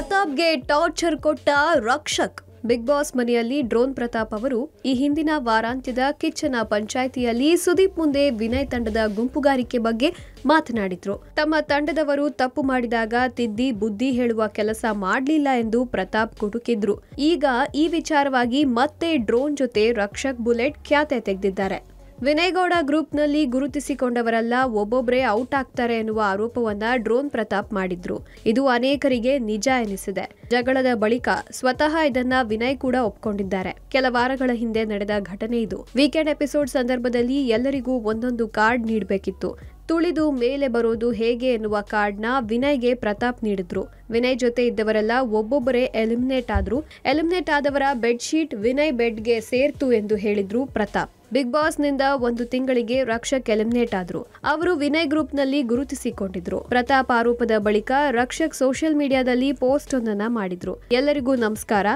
ಪ್ರತಾಪ್ಗೆ torture ಕೊಟ್ಟ Rakshak Bigg Boss ಮನೆಯಲ್ಲಿ drone Pratap ಅವರು ಈ ಹಿಂದಿನ ವಾರಾಂತ್ಯದ ಕಿಚ್ಚನ ಪಂಚಾಯಿತಿಯಲ್ಲಿ ಸುದೀಪ್ ಮುಂದೆ ವಿನಯ್ ತಂಡದ ಗುಂಪುಗಾರಿಕೆ ಬಗ್ಗೆ ಮಾತನಾಡಿದ್ರು ತಮ್ಮ ತಂಡದವರು ತಪ್ಪು ಮಾಡಿದಾಗ ತಿದ್ದಿ ಬುದ್ಧಿ ಹೇಳುವ ಕೆಲಸ ಮಾಡಲಿಲ್ಲ ಎಂದು ಪ್ರತಾಪ್ ಕುಟುಕಿದ್ರು ಈಗ ಈ ವಿಚಾರವಾಗಿ ಮತ್ತೆ ಡ್ರೋನ್ ಜೊತೆ ರಕ್ಷಕ್ ಬುಲೆಟ್ ಖ್ಯಾತೆ ತೆಗೆದಿದ್ದಾರೆ ವಿನಯಗೌಡ ಗ್ರೂಪ್ನಲ್ಲಿ ಗುರುತಿಸಿಕೊಂಡವರೆಲ್ಲ ಒಬ್ಬೊಬ್ಬರೇ ಔಟ್ ಆಗ್ತಾರೆ ಎನ್ನುವ ಆರೋಪವನ್ನ ಡ್ರೋನ್ ಪ್ರತಾಪ್ ಮಾಡಿದ್ರು ಇದು ಅನೇಕರಿಗೆ ನಿಜ ಎನಿಸಿದೆ ಜಗಳದ ಬಳಿಕ ಸ್ವತಃ ಇದನ್ನ ವಿನಯ್ ಕೂಡ ಒಪ್ಕೊಂಡಿದ್ದಾರೆ ಕೆಲ ವಾರಗಳ ಹಿಂದೆ ನಡೆದ ಘಟನೆ ಇದು ವೀಕೆಂಡ್ ಎಪಿಸೋಡ್ ಸಂದರ್ಭದಲ್ಲಿ ಎಲ್ಲರಿಗೂ ಒಂದೊಂದು ಕಾರ್ಡ್ ನೀಡಬೇಕಿತ್ತು ತುಳಿದು ಮೇಲೆ ಬರೋದು ಹೇಗೆ ಎನ್ನುವ ಕಾರ್ಡ್ನ ವಿನಯ್ಗೆ ಪ್ರತಾಪ್ ನೀಡಿದ್ರು ವಿನಯ್ ಜೊತೆ ಇದ್ದವರೆಲ್ಲ ಒಬ್ಬೊಬ್ಬರೇ ಎಲಿಮಿನೇಟ್ ಆದ್ರು ಎಲಿಮಿನೇಟ್ ಆದವರ ಬೆಡ್ಶೀಟ್ ವಿನಯ್ ಬೆಡ್ಗೆ ಸೇರ್ತು ಎಂದು ಹೇಳಿದ್ರು ಪ್ರತಾಪ್ ಬಿಗ್ ಬಾಸ್ನಿಂದ ಒಂದು ತಿಂಗಳಿಗೆ ರಕ್ಷಕ್ ಎಲಿಮಿನೇಟ್ ಆದ್ರು ಅವರು ವಿನಯ್ ಗ್ರೂಪ್ನಲ್ಲಿ ಗುರುತಿಸಿಕೊಂಡಿದ್ರು ಪ್ರತಾಪ್ ಆರೋಪದ ಬಳಿಕ ರಕ್ಷಕ್ ಸೋಷಿಯಲ್ ಮೀಡಿಯಾದಲ್ಲಿ ಪೋಸ್ಟ್ ಒಂದನ್ನ ಮಾಡಿದ್ರು ಎಲ್ಲರಿಗೂ ನಮಸ್ಕಾರ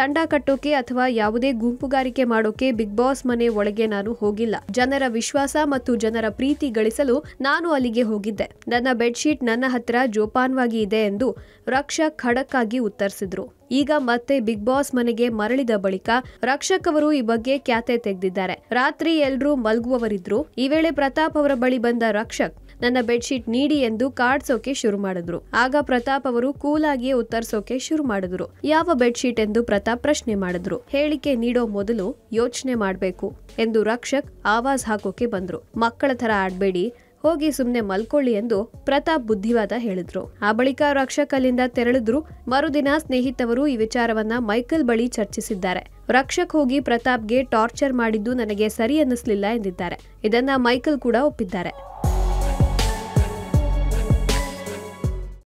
ತಂಡ ಕಟ್ಟೋಕೆ ಅಥವಾ ಯಾವುದೇ ಗುಂಪುಗಾರಿಕೆ ಮಾಡೋಕೆ ಬಿಗ್ ಬಾಸ್ ಮನೆ ಒಳಗೆ ನಾನು ಹೋಗಿಲ್ಲ ಜನರ ವಿಶ್ವಾಸ ಮತ್ತು ಜನರ ಪ್ರೀತಿ ಗಳಿಸಲು ನಾನು ಅಲ್ಲಿಗೆ ಹೋಗಿದ್ದೆ ನನ್ನ ಬೆಡ್ಶೀಟ್ ನನ್ನ ಹತ್ರ ಜೋಪಾನವಾಗಿ ಇದೆ ಎಂದು ರಕ್ಷಾ ಆಗಿ ಉತ್ತರಿಸಿದ್ರು ಈಗ ಮತ್ತೆ ಬಿಗ್ ಬಾಸ್ ಮನೆಗೆ ಮರಳಿದ ಬಳಿಕ ರಕ್ಷಕ್ ಅವರು ಈ ಬಗ್ಗೆ ಖ್ಯಾತೆ ತೆಗೆದಿದ್ದಾರೆ ರಾತ್ರಿ ಎಲ್ರೂ ಮಲ್ಗುವವರಿದ್ರು ಈ ವೇಳೆ ಪ್ರತಾಪ್ ಅವರ ಬಳಿ ಬಂದ ರಕ್ಷಕ್ ನನ್ನ ಬೆಡ್ಶೀಟ್ ನೀಡಿ ಎಂದು ಕಾಡ್ಸೋಕೆ ಶುರು ಮಾಡಿದ್ರು ಆಗ ಪ್ರತಾಪ್ ಅವರು ಕೂಲ್ ಉತ್ತರಿಸೋಕೆ ಶುರು ಮಾಡಿದ್ರು ಯಾವ ಬೆಡ್ಶೀಟ್ ಎಂದು ಪ್ರತಾಪ್ ಪ್ರಶ್ನೆ ಮಾಡಿದ್ರು ಹೇಳಿಕೆ ನೀಡೋ ಮೊದಲು ಯೋಚನೆ ಮಾಡಬೇಕು ಎಂದು ರಕ್ಷಕ್ ಆವಾಜ್ ಹಾಕೋಕೆ ಬಂದ್ರು ಮಕ್ಕಳ ತರ ಆಡ್ಬೇಡಿ ಹೋಗಿ ಸುಮ್ನೆ ಮಲ್ಕೊಳ್ಳಿ ಎಂದು ಪ್ರತಾಪ್ ಬುದ್ಧಿವಾದ ಹೇಳಿದ್ರು ಆ ಬಳಿಕ ರಕ್ಷಕಲ್ಲಿಂದ ತೆರಳಿದ್ರು ಮರುದಿನ ಸ್ನೇಹಿತವರು ಈ ವಿಚಾರವನ್ನ ಮೈಕಲ್ ಬಳಿ ಚರ್ಚಿಸಿದ್ದಾರೆ ರಕ್ಷಕ್ ಹೋಗಿ ಪ್ರತಾಪ್ಗೆ ಟಾರ್ಚರ್ ಮಾಡಿದ್ದು ನನಗೆ ಸರಿ ಅನ್ನಿಸ್ಲಿಲ್ಲ ಎಂದಿದ್ದಾರೆ ಇದನ್ನ ಮೈಕಲ್ ಕೂಡ ಒಪ್ಪಿದ್ದಾರೆ